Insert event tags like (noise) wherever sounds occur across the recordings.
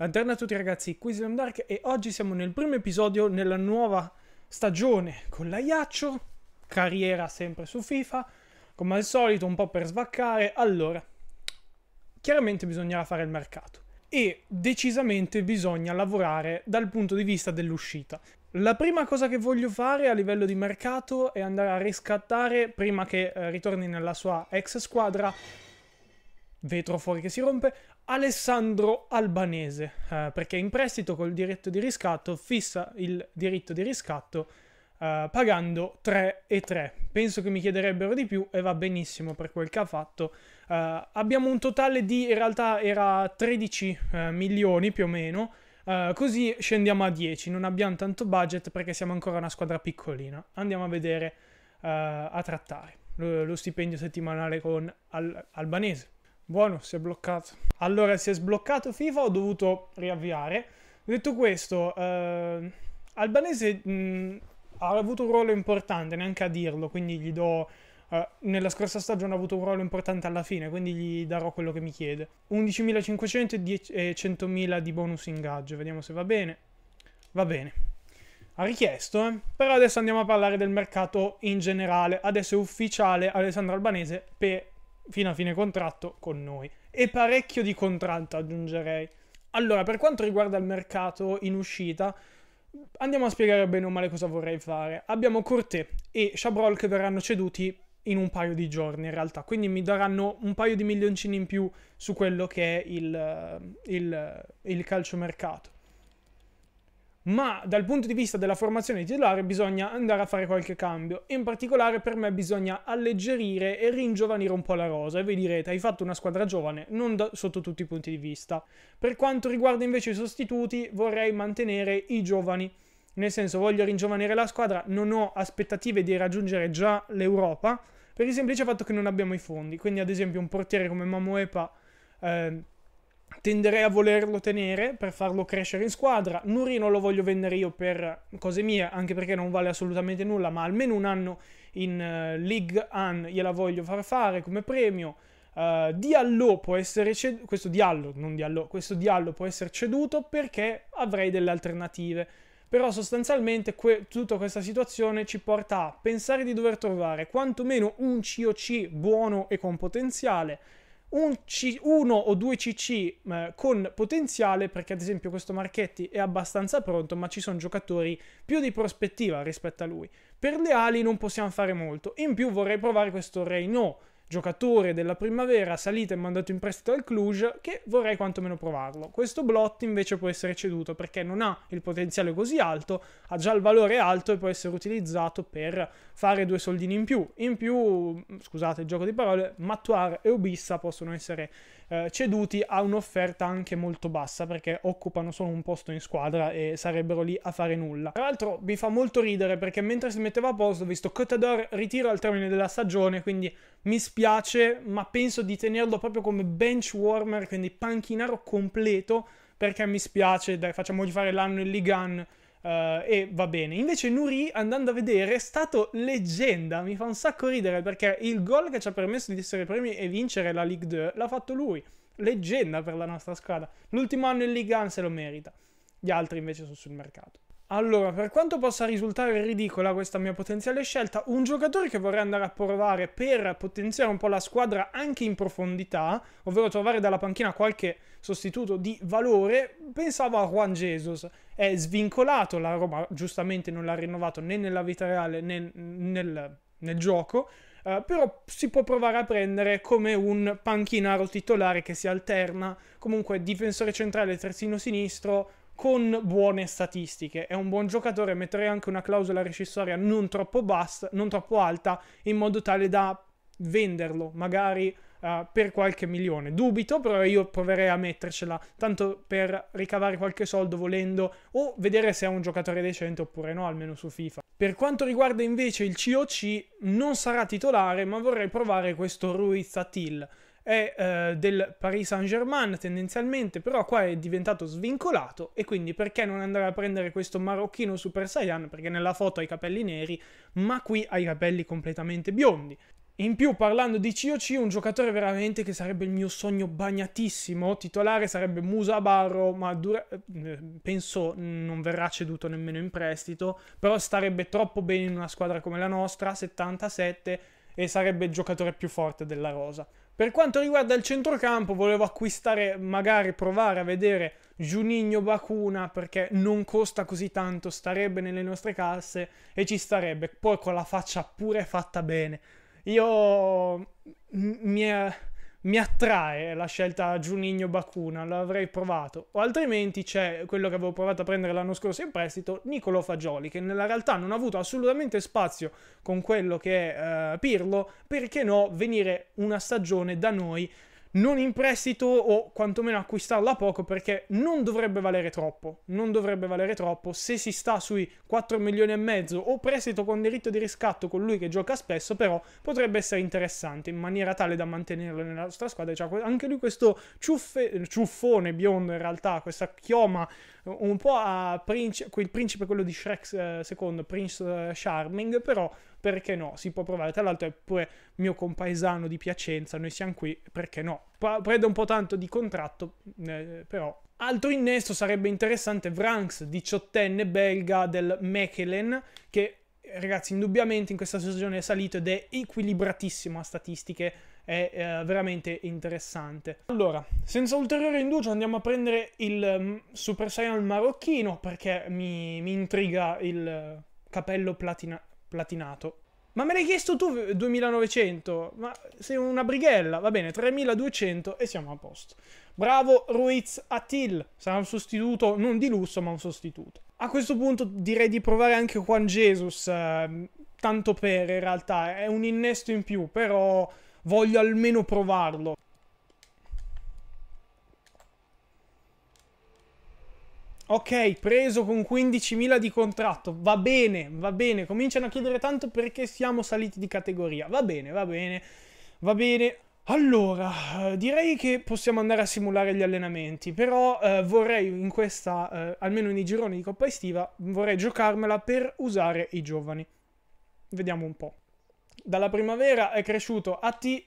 Lanterna a tutti ragazzi, qui Slam Dark e oggi siamo nel primo episodio nella nuova stagione con l'Aiaccio, carriera sempre su FIFA, come al solito un po' per svaccare. Allora, chiaramente bisognerà fare il mercato e decisamente bisogna lavorare dal punto di vista dell'uscita. La prima cosa che voglio fare a livello di mercato è andare a riscattare, prima che eh, ritorni nella sua ex squadra, vetro fuori che si rompe, Alessandro Albanese, eh, perché in prestito col diritto di riscatto fissa il diritto di riscatto eh, pagando 3. Penso che mi chiederebbero di più e va benissimo per quel che ha fatto. Eh, abbiamo un totale di, in realtà era 13 eh, milioni più o meno, eh, così scendiamo a 10, non abbiamo tanto budget perché siamo ancora una squadra piccolina. Andiamo a vedere eh, a trattare lo, lo stipendio settimanale con Al- Albanese. Buono, si è bloccato. Allora, si è sbloccato FIFA, ho dovuto riavviare. Detto questo, eh, Albanese mh, mm, ha avuto un ruolo importante, neanche a dirlo, quindi gli do... Uh, nella scorsa stagione ha avuto un ruolo importante alla fine, quindi gli darò quello che mi chiede. 11.500 e 100.000 di bonus ingaggio, vediamo se va bene. Va bene. Ha richiesto, eh? però adesso andiamo a parlare del mercato in generale. Adesso è ufficiale Alessandro Albanese per fino a fine contratto con noi. E parecchio di contralto aggiungerei. Allora, per quanto riguarda il mercato in uscita, andiamo a spiegare bene o male cosa vorrei fare. Abbiamo Cortè e Chabrol che verranno ceduti in un paio di giorni in realtà, quindi mi daranno un paio di milioncini in più su quello che è il, il, il calciomercato ma dal punto di vista della formazione titolare bisogna andare a fare qualche cambio. In particolare per me bisogna alleggerire e ringiovanire un po' la rosa e voi direte hai fatto una squadra giovane, non da, sotto tutti i punti di vista. Per quanto riguarda invece i sostituti vorrei mantenere i giovani, nel senso voglio ringiovanire la squadra, non ho aspettative di raggiungere già l'Europa per il semplice fatto che non abbiamo i fondi, quindi ad esempio un portiere come Mamoepa... Eh, tenderei a volerlo tenere per farlo crescere in squadra. Nuri non lo voglio vendere io per cose mie, anche perché non vale assolutamente nulla, ma almeno un anno in uh, eh, League An gliela voglio far fare come premio. Uh, Diallo può essere ceduto, questo Diallo, non Diallo, questo Diallo può essere ceduto perché avrei delle alternative. Però sostanzialmente que- tutta questa situazione ci porta a pensare di dover trovare quantomeno un COC buono e con potenziale, un C- uno o due CC eh, con potenziale, perché ad esempio questo Marchetti è abbastanza pronto, ma ci sono giocatori più di prospettiva rispetto a lui. Per le ali non possiamo fare molto. In più vorrei provare questo Reynaud, giocatore della primavera salito e mandato in prestito al Cluj, che vorrei quantomeno provarlo. Questo Blot invece può essere ceduto perché non ha il potenziale così alto, ha già il valore alto e può essere utilizzato per fare due soldini in più. In più, scusate il gioco di parole, Mattuar e Ubissa possono essere eh, ceduti a un'offerta anche molto bassa perché occupano solo un posto in squadra e sarebbero lì a fare nulla. Tra l'altro mi fa molto ridere perché mentre si metteva a posto ho visto Cotador ritiro al termine della stagione, quindi mi spiace, ma penso di tenerlo proprio come bench warmer, quindi panchinaro completo perché mi spiace, dai, facciamogli fare l'anno in Ligan uh, e va bene. Invece Nuri, andando a vedere, è stato leggenda, mi fa un sacco ridere perché il gol che ci ha permesso di essere premi e vincere la Ligue 2 l'ha fatto lui. Leggenda per la nostra squadra. L'ultimo anno in Ligue 1 se lo merita. Gli altri invece sono sul mercato. Allora, per quanto possa risultare ridicola questa mia potenziale scelta, un giocatore che vorrei andare a provare per potenziare un po' la squadra anche in profondità, ovvero trovare dalla panchina qualche sostituto di valore, pensavo a Juan Jesus. È svincolato, la Roma giustamente non l'ha rinnovato né nella vita reale né nel, nel gioco, Uh, però si può provare a prendere come un panchinaro titolare che si alterna, comunque difensore centrale, terzino sinistro, con buone statistiche. È un buon giocatore, metterei anche una clausola rescissoria non troppo bassa, non troppo alta, in modo tale da venderlo, magari uh, per qualche milione. Dubito, però io proverei a mettercela, tanto per ricavare qualche soldo volendo o vedere se è un giocatore decente oppure no, almeno su FIFA. Per quanto riguarda invece il COC, non sarà titolare, ma vorrei provare questo Ruiz Atil è uh, del Paris Saint-Germain tendenzialmente, però qua è diventato svincolato e quindi perché non andare a prendere questo marocchino Super Saiyan? Perché nella foto ha i capelli neri, ma qui ha i capelli completamente biondi. In più, parlando di COC, un giocatore veramente che sarebbe il mio sogno bagnatissimo, titolare sarebbe Musa Barro, ma dura- eh, penso non verrà ceduto nemmeno in prestito, però starebbe troppo bene in una squadra come la nostra, 77, e sarebbe il giocatore più forte della rosa. Per quanto riguarda il centrocampo, volevo acquistare, magari provare a vedere Juninho Bakuna perché non costa così tanto, starebbe nelle nostre casse e ci starebbe. Poi con la faccia pure fatta bene. Io mi è mi attrae la scelta Giuninho Bakuna, l'avrei provato. O altrimenti c'è quello che avevo provato a prendere l'anno scorso in prestito, Nicolo Fagioli, che nella realtà non ha avuto assolutamente spazio con quello che è eh, Pirlo, perché no venire una stagione da noi non in prestito o quantomeno acquistarla poco perché non dovrebbe valere troppo. Non dovrebbe valere troppo se si sta sui 4 milioni e mezzo o prestito con diritto di riscatto con lui che gioca spesso, però potrebbe essere interessante in maniera tale da mantenerlo nella nostra squadra. Cioè, anche lui questo ciuffe, ciuffone biondo in realtà, questa chioma un po' a Prince, quel principe quello di Shrek eh, secondo Prince eh, Charming, però perché no? Si può provare, tra l'altro è pure mio compaesano di Piacenza, noi siamo qui, perché no? Pa- prende un po' tanto di contratto, eh, però... Altro innesto sarebbe interessante Vranks, diciottenne belga del Mechelen, che ragazzi indubbiamente in questa stagione è salito ed è equilibratissimo a statistiche è eh, veramente interessante. Allora, senza ulteriore indugio andiamo a prendere il um, Super Saiyan marocchino perché mi, mi intriga il uh, capello platina- platinato. Ma me l'hai chiesto tu 2900? Ma sei una brighella. Va bene, 3200 e siamo a posto. Bravo Ruiz Attil. Sarà un sostituto non di lusso, ma un sostituto. A questo punto direi di provare anche Juan Jesus. Eh, tanto per, in realtà. È un innesto in più, però voglio almeno provarlo. Ok, preso con 15.000 di contratto. Va bene, va bene. Cominciano a chiedere tanto perché siamo saliti di categoria. Va bene, va bene, va bene. Allora, eh, direi che possiamo andare a simulare gli allenamenti, però eh, vorrei in questa, eh, almeno nei gironi di Coppa Estiva, vorrei giocarmela per usare i giovani. Vediamo un po'. Dalla primavera è cresciuto a T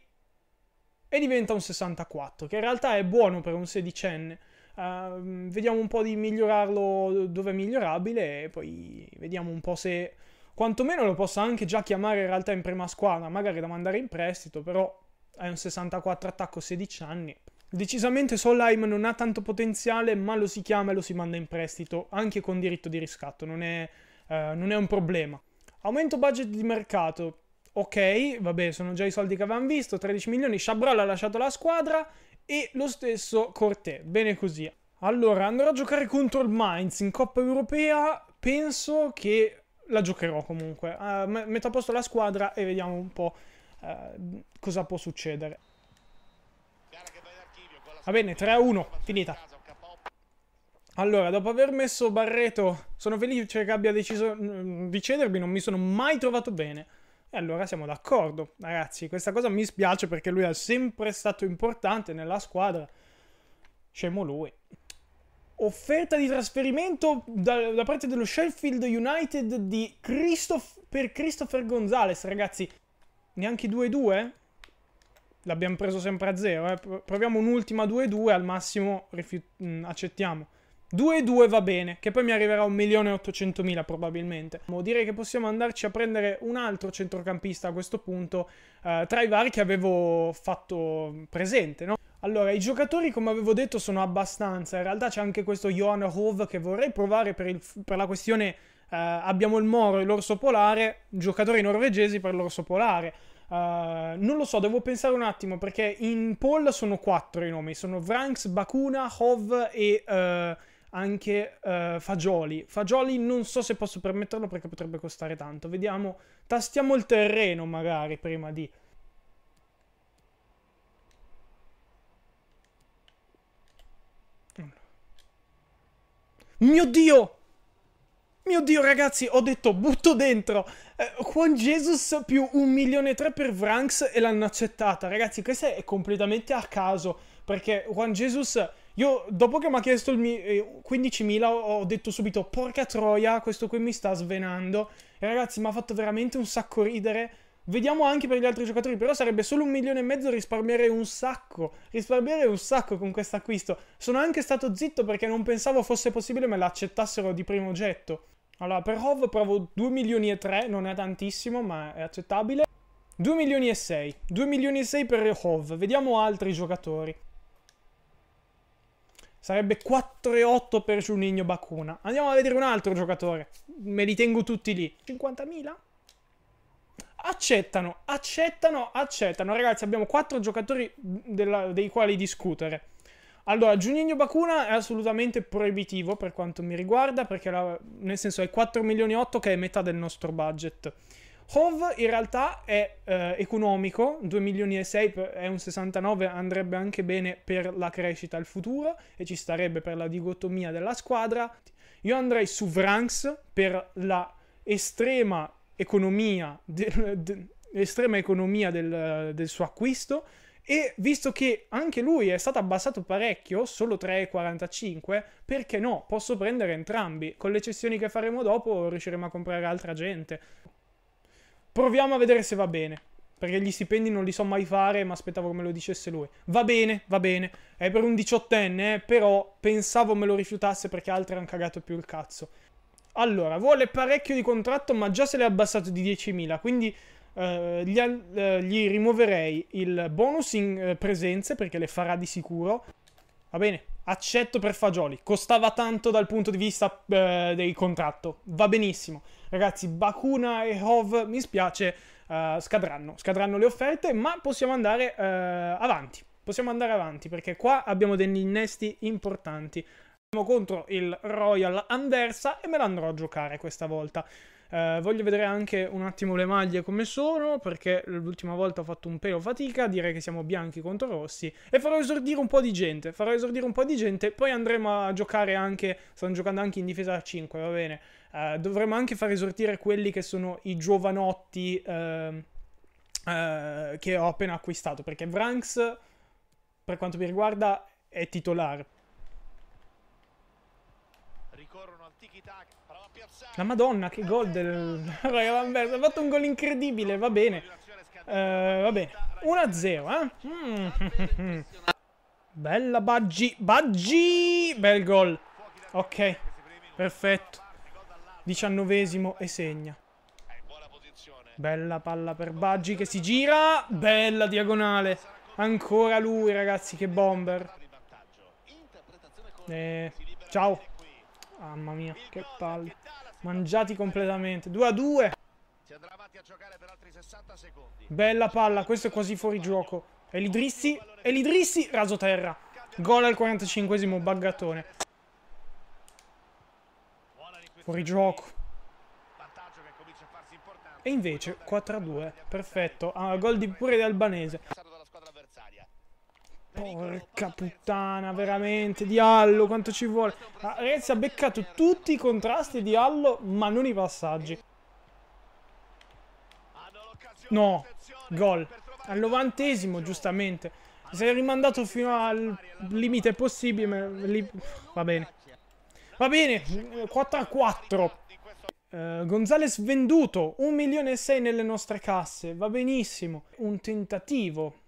e diventa un 64, che in realtà è buono per un sedicenne Ehm, vediamo un po' di migliorarlo dove è migliorabile e poi vediamo un po' se quantomeno lo possa anche già chiamare in realtà in prima squadra, magari da mandare in prestito, però è un 64 attacco 16 anni. Decisamente Solheim non ha tanto potenziale, ma lo si chiama e lo si manda in prestito, anche con diritto di riscatto, non è, uh, non è un problema. Aumento budget di mercato. Ok, vabbè, sono già i soldi che avevamo visto, 13 milioni. Shabral ha lasciato la squadra e lo stesso Cortè. Bene così. Allora, andrò a giocare contro il Mainz in Coppa Europea. Penso che la giocherò comunque. Uh, metto a posto la squadra e vediamo un po' uh, cosa può succedere. Va bene, 3-1, finita. Allora, dopo aver messo Barreto, sono felice che abbia deciso mm, di cedermi, non mi sono mai trovato bene. E allora siamo d'accordo, ragazzi. Questa cosa mi spiace perché lui è sempre stato importante nella squadra. Scemo lui. Offerta di trasferimento da, da parte dello Sheffield United Christoph, per Christopher Gonzalez, ragazzi. Neanche 2-2? L'abbiamo preso sempre a zero. Eh. Proviamo un'ultima 2-2, al massimo rifiut- mm, accettiamo. 2 e 2 va bene, che poi mi arriverà a 1.800.000 probabilmente. Direi che possiamo andarci a prendere un altro centrocampista a questo punto, eh, tra i vari che avevo fatto presente, no? Allora, i giocatori, come avevo detto, sono abbastanza. In realtà c'è anche questo Johan Hove che vorrei provare per, il, per la questione eh, abbiamo il Moro e l'Orso Polare, giocatori norvegesi per l'Orso Polare. Uh, non lo so, devo pensare un attimo perché in poll sono quattro i nomi, sono Vranks, Bakuna, Hov e... Uh, anche uh, Fagioli. Fagioli non so se posso permetterlo perché potrebbe costare tanto. Vediamo, tastiamo il terreno magari prima di... Mio Dio! Mio Dio, ragazzi, ho detto butto dentro. Eh, Juan Jesus più un milione e tre per Vranks e l'hanno accettata. Ragazzi, questa è completamente a caso. Perché Juan Jesus io, dopo che mi ha chiesto il mi- eh, 15.000, ho detto subito: Porca troia, questo qui mi sta svenando. E ragazzi, mi ha fatto veramente un sacco ridere. Vediamo anche per gli altri giocatori, però sarebbe solo un milione e mezzo risparmiare un sacco. Risparmiare un sacco con questo acquisto. Sono anche stato zitto perché non pensavo fosse possibile me l'accettassero di primo getto. Allora, per Hov provo 2 milioni e 3, non è tantissimo, ma è accettabile. 2 milioni e 6. 2 milioni e 6 per Hov. Vediamo altri giocatori. Sarebbe 4,8 per Juninho Bakuna. Andiamo a vedere un altro giocatore. Me li tengo tutti lì. 50.000? Accettano, accettano, accettano. Ragazzi, abbiamo 4 giocatori della, dei quali discutere. Allora, Juninho Bakuna è assolutamente proibitivo per quanto mi riguarda, perché la, nel senso è 4 milioni 8 che è metà del nostro budget. HOV in realtà è eh, economico, 2 milioni e 6 è un 69, andrebbe anche bene per la crescita al futuro e ci starebbe per la digotomia della squadra. Io andrei su Vranks per la estrema economia, de, de, estrema economia del, del suo acquisto e visto che anche lui è stato abbassato parecchio, solo 3,45, perché no? Posso prendere entrambi. Con le cessioni che faremo dopo riusciremo a comprare altra gente. Proviamo a vedere se va bene. Perché gli stipendi non li so mai fare, ma aspettavo che me lo dicesse lui. Va bene, va bene. È per un diciottenne, eh, però pensavo me lo rifiutasse perché altri hanno cagato più il cazzo. Allora, vuole parecchio di contratto, ma già se l'è abbassato di 10.000, quindi eh, gli, eh, gli, rimuoverei il bonus in eh, presenze, perché le farà di sicuro. Va bene, accetto per fagioli. Costava tanto dal punto di vista eh, del contratto. Va benissimo. Ragazzi, Bakuna e Hov, mi spiace, uh, scadranno, scadranno le offerte, ma possiamo andare uh, avanti. Possiamo andare avanti perché qua abbiamo degli innesti importanti contro il Royal Anversa e me l'andrò a giocare questa volta. Eh, voglio vedere anche un attimo le maglie come sono, perché l'ultima volta ho fatto un pelo fatica, direi che siamo bianchi contro rossi, e farò esordire un po' di gente, farò esordire un po' di gente, poi andremo a giocare anche, stanno giocando anche in difesa a 5, va bene, eh, dovremmo anche far esordire quelli che sono i giovanotti ehm, eh, che ho appena acquistato, perché Vranks, per quanto mi riguarda, è titolare La madonna, che gol del... (laughs) Raga ha fatto un gol incredibile, va bene. Uh, va bene. 1-0, eh? Mm. (laughs) Bella Baggi. Baggi! Bel gol. Ok, perfetto. Diciannovesimo e segna. Bella palla per Baggi che si gira. Bella diagonale. Ancora lui, ragazzi, che bomber. Eh, ciao. Mamma mia, che palle. Mangiati completamente. 2 a 2. Bella palla, questo è quasi fuori gioco. Elidrissi, Elidrissi, raso terra. Gol al 45esimo, baggatone. Fuori gioco. E invece 4 a 2, perfetto. Ah, gol di pure di Albanese. Porca puttana, veramente, Diallo, quanto ci vuole. Ah, Renzi ha beccato tutti i contrasti di Diallo, ma non i passaggi. No, gol. Al novantesimo, giustamente. Si è rimandato fino al limite possibile. Li... Va bene. Va bene, 4 a 4. Uh, eh, Gonzales venduto, 1 milione e 6 nelle nostre casse, va benissimo. Un tentativo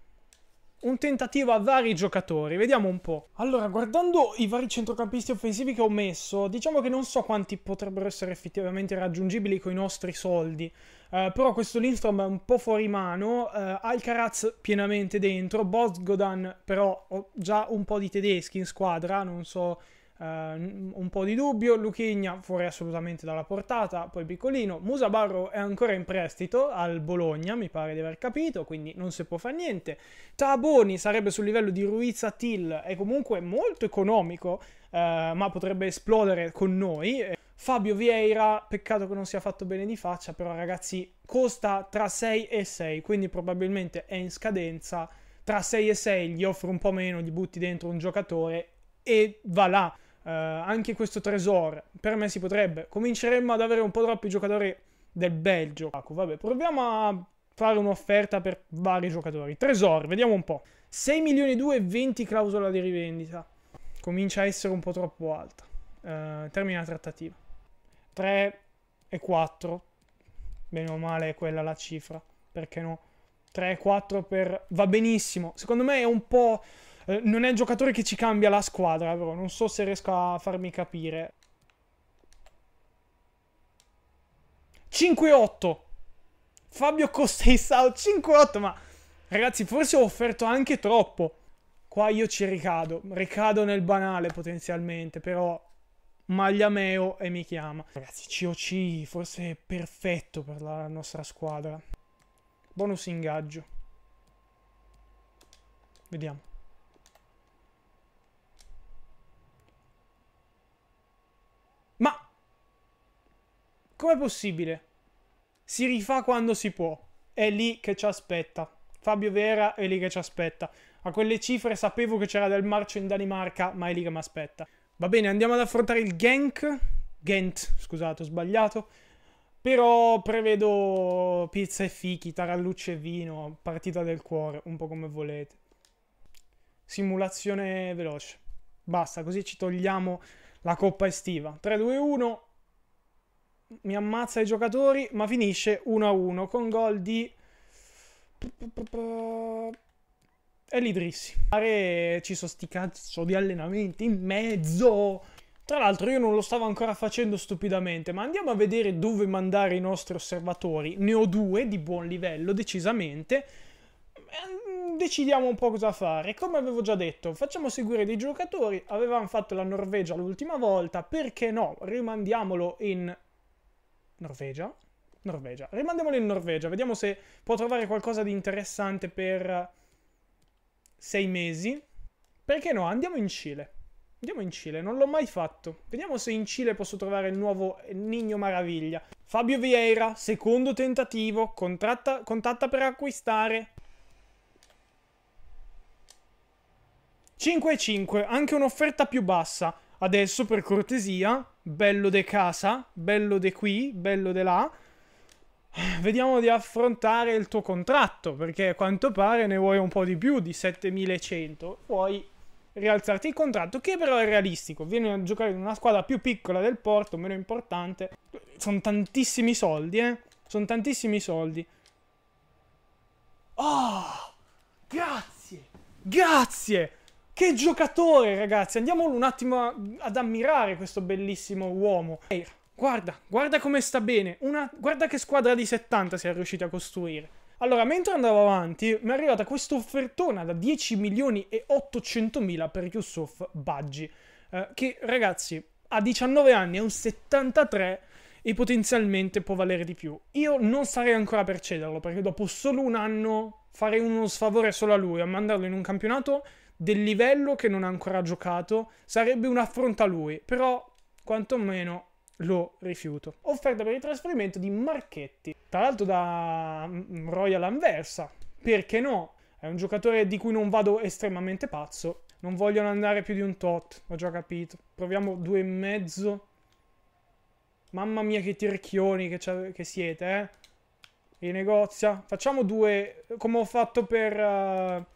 un tentativo a vari giocatori. Vediamo un po'. Allora, guardando i vari centrocampisti offensivi che ho messo, diciamo che non so quanti potrebbero essere effettivamente raggiungibili con i nostri soldi. Uh, però questo Lindstrom è un po' fuori mano, uh, Alcaraz pienamente dentro, Bosgodan però ho già un po' di tedeschi in squadra, non so Uh, un po' di dubbio, Luchigna fuori assolutamente dalla portata, poi Piccolino, Musabarro è ancora in prestito al Bologna, mi pare di aver capito, quindi non si può fare niente. Taboni sarebbe sul livello di Ruiz Atil, è comunque molto economico, uh, ma potrebbe esplodere con noi. Fabio Vieira, peccato che non sia fatto bene di faccia, però ragazzi costa tra 6 e 6, quindi probabilmente è in scadenza. Tra 6 e 6 gli offro un po' meno, gli butti dentro un giocatore e va là eh, anche questo Tresor per me si potrebbe. Cominceremmo ad avere un po' troppi giocatori del Belgio. Vabbè, proviamo a fare un'offerta per vari giocatori. Tresor, vediamo un po'. 6 milioni e 2 20 clausola di rivendita. Comincia a essere un po' troppo alta. Eh, termina la trattativa. 3 e 4. Bene o male è quella la cifra. Perché no? 3 e 4 per... Va benissimo. Secondo me è un po' Eh, non è il giocatore che ci cambia la squadra, però non so se riesco a farmi capire. 5-8. Fabio Costeisao 5-8, ma ragazzi, forse ho offerto anche troppo. Qua io ci ricado, ricado nel banale potenzialmente, però Magliameo e mi chiama. Ragazzi, COC forse è perfetto per la nostra squadra. Bonus ingaggio. Vediamo. Com'è possibile? Si rifà quando si può. È lì che ci aspetta. Fabio Vera è lì che ci aspetta. A quelle cifre sapevo che c'era del marcio in Danimarca, ma è lì che mi aspetta. Va bene, andiamo ad affrontare il Genk. Ghent, scusate, ho sbagliato. Però prevedo pizza e fichi, tarallucce e vino, partita del cuore, un po' come volete. Simulazione veloce. Basta, così ci togliamo la coppa estiva. 3, 2, 1 mi ammazza i giocatori, ma finisce 1-1 con gol di... E l'Idrissi. Ci sono sti cazzo di allenamenti in mezzo. Tra l'altro io non lo stavo ancora facendo stupidamente, ma andiamo a vedere dove mandare i nostri osservatori. Ne ho due di buon livello, decisamente. Ehm, decidiamo un po' cosa fare. Come avevo già detto, facciamo seguire dei giocatori. Avevamo fatto la Norvegia l'ultima volta, perché no? Rimandiamolo in Norvegia? Norvegia. Rimandiamolo in Norvegia, vediamo se può trovare qualcosa di interessante per sei mesi. Perché no? Andiamo in Cile. Andiamo in Cile, non l'ho mai fatto. Vediamo se in Cile posso trovare il nuovo Nigno Maraviglia. Fabio Vieira, secondo tentativo, contratta, contatta per acquistare. 5-5. anche un'offerta più bassa. Adesso, per cortesia, bello de casa, bello de qui, bello de là. Vediamo di affrontare il tuo contratto, perché a quanto pare ne vuoi un po' di più di 7100. Vuoi rialzarti il contratto, che però è realistico. Vieni a giocare in una squadra più piccola del Porto, meno importante. Sono tantissimi soldi, eh. Sono tantissimi soldi. Oh! Grazie! Grazie! Che giocatore, ragazzi! Andiamo un attimo ad ammirare questo bellissimo uomo. Guarda, guarda come sta bene. Una, guarda che squadra di 70 si è riuscita a costruire. Allora, mentre andavo avanti, mi è arrivata questa offertona da 10 milioni e 800 mila per Yusuf Baggi. Eh, che, ragazzi, a 19 anni è un 73 e potenzialmente può valere di più. Io non sarei ancora per cederlo, perché dopo solo un anno farei uno sfavore solo a lui, a mandarlo in un campionato del livello che non ha ancora giocato, sarebbe un affronto a lui, però quantomeno lo rifiuto. Offerta per il trasferimento di Marchetti, tra l'altro da mm, Royal Anversa, perché no? È un giocatore di cui non vado estremamente pazzo, non vogliono andare più di un tot, ho già capito. Proviamo due e mezzo. Mamma mia che tirchioni che, che siete, eh? Rinegozia. Facciamo due, come ho fatto per... Uh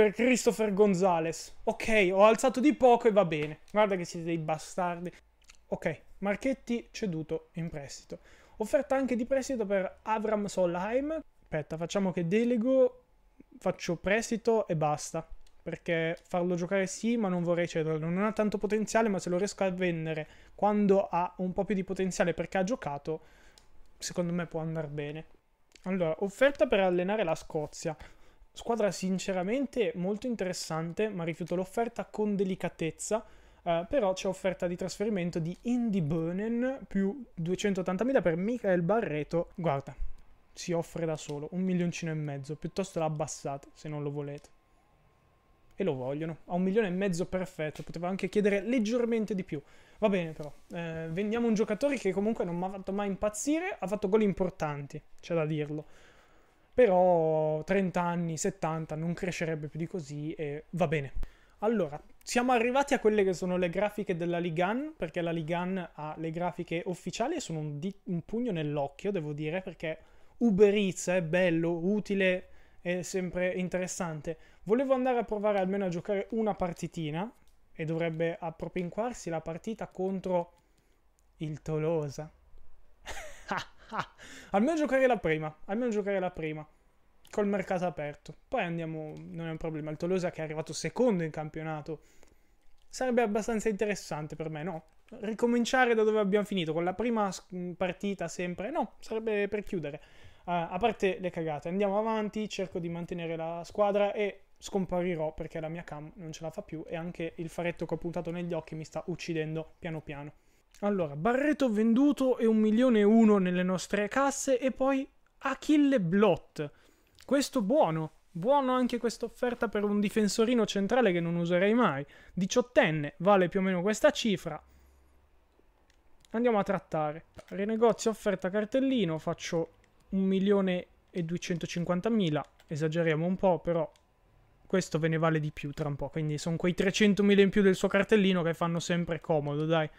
per Christopher Gonzalez. Ok, ho alzato di poco e va bene. Guarda che siete dei bastardi. Ok, Marchetti ceduto in prestito. Offerta anche di prestito per Avram Solheim. Aspetta, facciamo che delego, faccio prestito e basta. Perché farlo giocare sì, ma non vorrei cederlo. Cioè, non ha tanto potenziale, ma se lo riesco a vendere quando ha un po' più di potenziale perché ha giocato, secondo me può andare bene. Allora, offerta per allenare la Scozia. Squadra sinceramente molto interessante, ma rifiuto l'offerta con delicatezza. Uh, però c'è offerta di trasferimento di Indy Bonen più 280.000 per Michael Barreto. Guarda, si offre da solo un milioncino e mezzo, piuttosto l'abbassate se non lo volete. E lo vogliono. A un milione e mezzo perfetto, poteva anche chiedere leggermente di più. Va bene però, eh, vendiamo un giocatore che comunque non mi ha fatto mai impazzire, ha fatto gol importanti, c'è da dirlo però 30 anni, 70 non crescerebbe più di così e va bene. Allora, siamo arrivati a quelle che sono le grafiche della Ligan, perché la Ligan ha le grafiche ufficiali e sono un, di- un pugno nell'occhio, devo dire, perché Uber Eats è bello, utile e sempre interessante. Volevo andare a provare almeno a giocare una partitina e dovrebbe appropinquarsi la partita contro il Tolosa. Ah, almeno giocare la prima, almeno giocare la prima, col mercato aperto. Poi andiamo, non è un problema, il Tolosa che è arrivato secondo in campionato, sarebbe abbastanza interessante per me, no? Ricominciare da dove abbiamo finito, con la prima partita sempre, no, sarebbe per chiudere. Uh, a parte le cagate, andiamo avanti, cerco di mantenere la squadra e scomparirò perché la mia cam non ce la fa più e anche il faretto che ho puntato negli occhi mi sta uccidendo piano piano. Allora, Barreto venduto e un milione e uno nelle nostre casse e poi Achille Blot. Questo buono, buono anche questa offerta per un difensorino centrale che non userei mai. Diciottenne, vale più o meno questa cifra. Andiamo a trattare. Renegozio offerta cartellino, faccio un milione e 250 Esageriamo un po', però questo ve ne vale di più tra un po'. Quindi sono quei 300.000 in più del suo cartellino che fanno sempre comodo, dai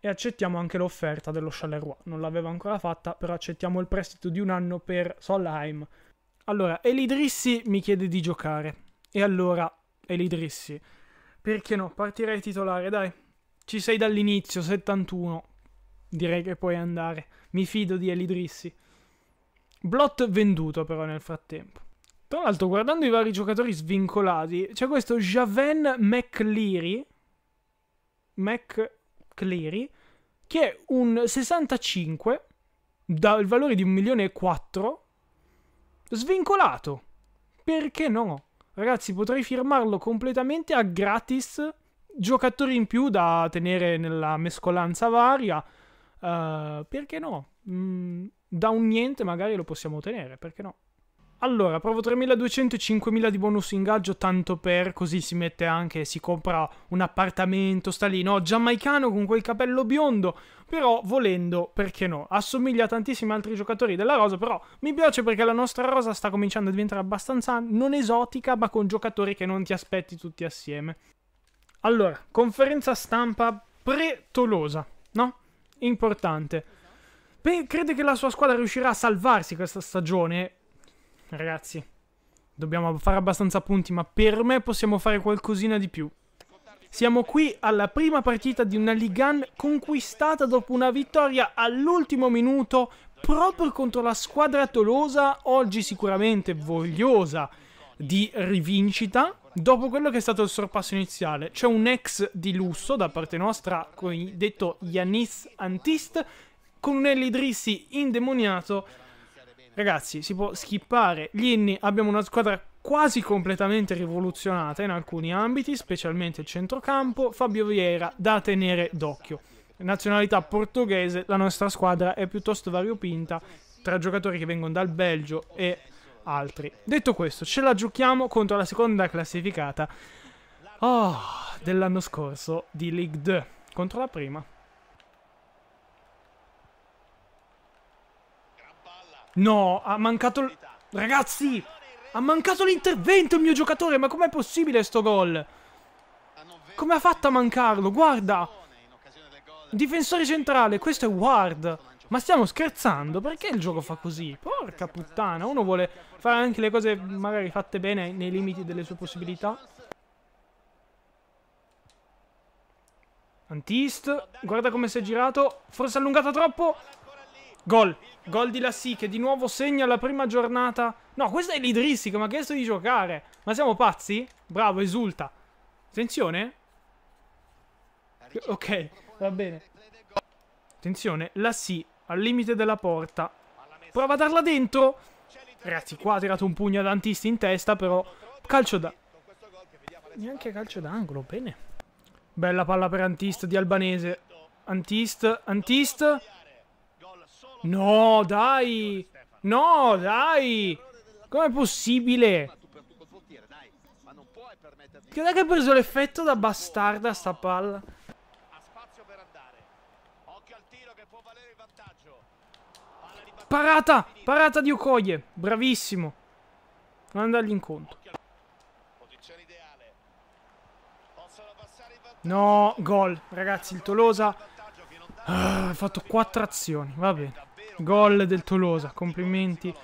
e accettiamo anche l'offerta dello Charleroi. Non l'aveva ancora fatta, però accettiamo il prestito di un anno per Solheim. Allora, Elidrissi mi chiede di giocare. E allora, Elidrissi, perché no? Partirei titolare, dai. Ci sei dall'inizio, 71. Direi che puoi andare. Mi fido di Elidrissi. Blot venduto però nel frattempo. Tra l'altro, guardando i vari giocatori svincolati, c'è questo Javen McLeary. Mac Cleary, che è un 65 dal valore di 1 milione e 4 svincolato. Perché no? Ragazzi, potrei firmarlo completamente a gratis. Giocatori in più da tenere nella mescolanza varia. Uh, perché no? Mm, da un niente magari lo possiamo ottenere, perché no? Allora, provo 3200 e 5000 di bonus ingaggio, tanto per, così si mette anche, si compra un appartamento, sta lì, no? Giamaicano con quel capello biondo, però volendo, perché no? Assomiglia a tantissimi altri giocatori della rosa, però mi piace perché la nostra rosa sta cominciando a diventare abbastanza non esotica, ma con giocatori che non ti aspetti tutti assieme. Allora, conferenza stampa pre-Tolosa, no? Importante. Beh, crede che la sua squadra riuscirà a salvarsi questa stagione? ragazzi. Dobbiamo fare abbastanza punti, ma per me possiamo fare qualcosina di più. Siamo qui alla prima partita di una Ligan conquistata dopo una vittoria all'ultimo minuto proprio contro la squadra tolosa, oggi sicuramente vogliosa di rivincita, dopo quello che è stato il sorpasso iniziale. C'è un ex di lusso da parte nostra, detto Yanis Antist, con un Elidrissi indemoniato Ragazzi, si può skippare gli inni, abbiamo una squadra quasi completamente rivoluzionata in alcuni ambiti, specialmente il centrocampo, Fabio Vieira da tenere d'occhio. Nazionalità portoghese, la nostra squadra è piuttosto variopinta tra giocatori che vengono dal Belgio e altri. Detto questo, ce la giochiamo contro la seconda classificata oh, dell'anno scorso di Ligue 2 contro la prima. No, ha mancato... Ragazzi, ha mancato l'intervento il mio giocatore, ma com'è possibile sto gol? Come ha fatto a mancarlo? Guarda! Difensore centrale, questo è Ward. Ma stiamo scherzando? Perché il gioco fa così? Porca puttana, uno vuole fare anche le cose magari fatte bene nei limiti delle sue possibilità. Antist, guarda come si è girato, forse è allungata troppo. Gol. Gol di Lassi che di nuovo segna la prima giornata. No, questa è l'idrissica. ma ha chiesto di giocare. Ma siamo pazzi? Bravo, esulta. Attenzione. Ok, va bene. Attenzione, Lassi al limite della porta. Prova a darla dentro. Ragazzi, qua ha tirato un pugno ad Antisti in testa, però calcio da... Neanche calcio d'angolo, bene. Bella palla per Antist di Albanese. Antist, Antist... No, dai! No, dai! Com'è possibile? Che è che ha preso l'effetto da bastarda sta palla? Parata! Parata di Okoye! Bravissimo! Non andargli incontro. No, gol. Ragazzi, il Tolosa... Ah, ha fatto quattro azioni, va bene. Gol del Tolosa, complimenti.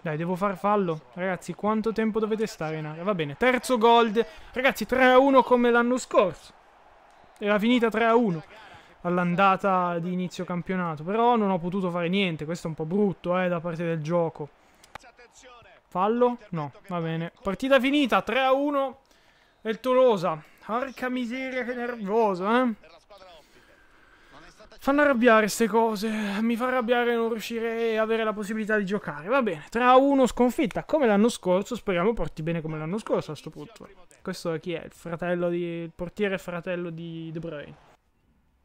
Dai, devo far fallo. Ragazzi, quanto tempo dovete stare in area? Va bene, terzo gol. Ragazzi, 3-1 come l'anno scorso. Era finita 3-1 all'andata di inizio campionato. Però non ho potuto fare niente. Questo è un po' brutto, eh, da parte del gioco. Fallo? No, va bene. Partita finita, 3-1 del Tolosa. Porca miseria, che nervoso, eh. Fanno arrabbiare queste cose. Mi fa arrabbiare non riuscire a avere la possibilità di giocare. Va bene, tra uno sconfitta come l'anno scorso. Speriamo porti bene come l'anno scorso a questo punto. Questo chi è? Il fratello di. Il portiere fratello di De Bruyne.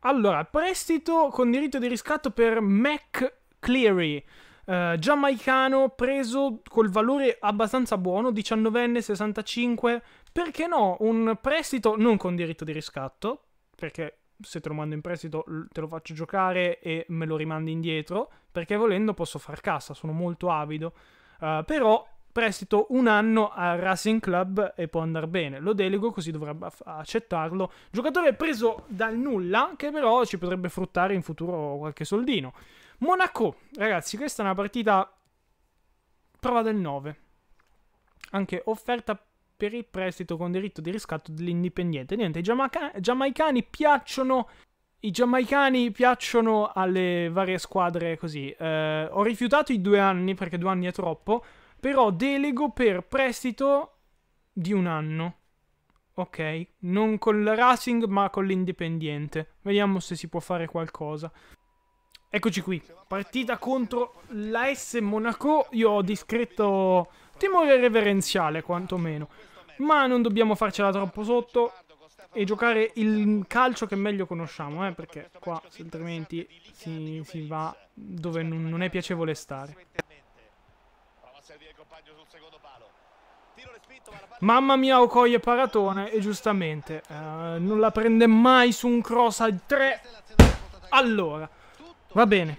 Allora, prestito con diritto di riscatto per Mac Cleary. Uh, eh, giamaicano preso col valore abbastanza buono, 19enne, 65. Perché no? Un prestito non con diritto di riscatto. Perché se te lo mando in prestito te lo faccio giocare e me lo rimandi indietro, perché volendo posso far cassa, sono molto avido. Uh, però prestito un anno al Racing Club e può andare bene. Lo delego così dovrebbe accettarlo. Giocatore preso dal nulla che però ci potrebbe fruttare in futuro qualche soldino. Monaco, ragazzi, questa è una partita prova del 9. Anche offerta per il prestito con diritto di riscatto dell'indipendente. Niente, i giamaica- giamaicani piacciono i giamaicani piacciono alle varie squadre così. Eh, ho rifiutato i due anni perché due anni è troppo, però delego per prestito di un anno. Ok, non con la Racing ma con l'Indipendiente. Vediamo se si può fare qualcosa. Eccoci qui, partita contro la S Monaco. Io ho discreto timore reverenziale quantomeno ma non dobbiamo farcela troppo sotto e giocare il calcio che meglio conosciamo, eh, perché qua altrimenti si, si va dove non, non, è piacevole stare. Mamma mia, Okoye paratone e giustamente eh, non la prende mai su un cross al 3. Allora, va bene.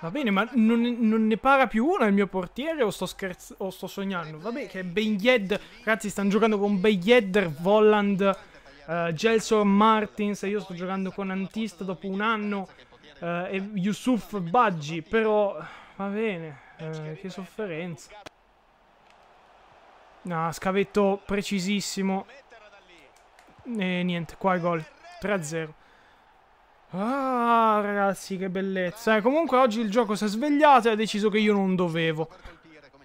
Va bene, ma non, non, ne para più una il mio portiere o sto, scherz- o sto sognando? Vabbè, che Beyed, ragazzi, stanno giocando con Beyed, Volland, uh, eh, Gelsor Martins, io sto giocando con Antista dopo un anno, uh, e Yusuf Baggi, però va bene, uh, che sofferenza. No, scavetto precisissimo. E niente, qua è gol, 3-0. Ah, ragazzi, che bellezza. Eh, comunque oggi il gioco si è svegliato e ha deciso che io non dovevo.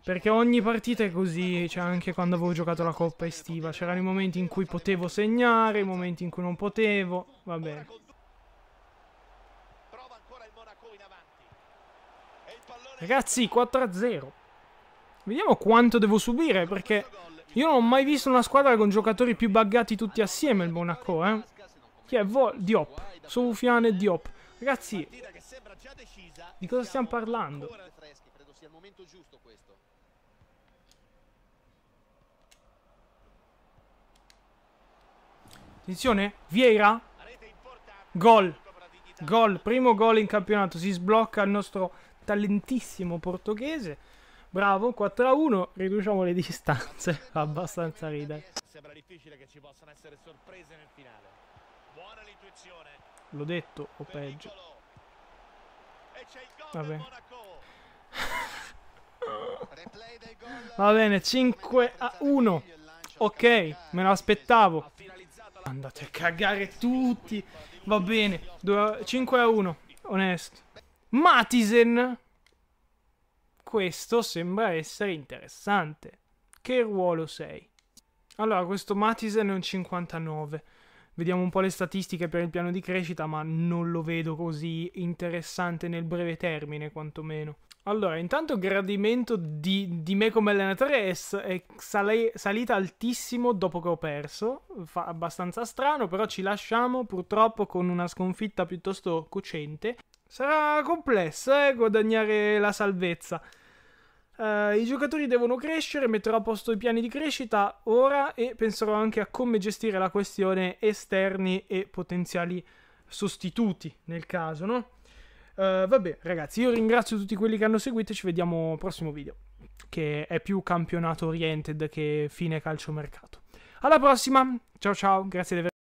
Perché ogni partita è così, cioè anche quando avevo giocato la coppa estiva. C'erano i momenti in cui potevo segnare, i momenti in cui non potevo. Va bene. Ragazzi, 4-0. Vediamo quanto devo subire, perché io non ho mai visto una squadra con giocatori più buggati tutti assieme, il Monaco, eh. Chi è? Vol Diop. Sofian e Diop. Ragazzi, di cosa stiamo parlando? Attenzione, Vieira. Gol. Gol, primo gol in campionato. Si sblocca il nostro talentissimo portoghese. Bravo, 4 a 1. Riduciamo le distanze. Fa (laughs) Abbastanza ridere. Sembra difficile che ci possano essere sorprese nel finale. L'ho detto o peggio. Vabbè. (laughs) Va bene, 5 a 1. Ok, me lo aspettavo. Andate a cagare tutti. Va bene, 5 a 1, onesto. Matisen. Questo sembra essere interessante. Che ruolo sei? Allora, questo Matisen è un 59. Vediamo un po' le statistiche per il piano di crescita, ma non lo vedo così interessante nel breve termine, quantomeno. Allora, intanto il gradimento di, di me come allenatore è, è salita altissimo dopo che ho perso, fa abbastanza strano, però ci lasciamo purtroppo con una sconfitta piuttosto cocente. Sarà complesso eh, guadagnare la salvezza. Uh, I giocatori devono crescere, metterò a posto i piani di crescita ora e penserò anche a come gestire la questione esterni e potenziali sostituti nel caso, no? Uh, vabbè ragazzi, io ringrazio tutti quelli che hanno seguito e ci vediamo al prossimo video, che è più campionato oriented che fine calciomercato. Alla prossima, ciao ciao, grazie di aver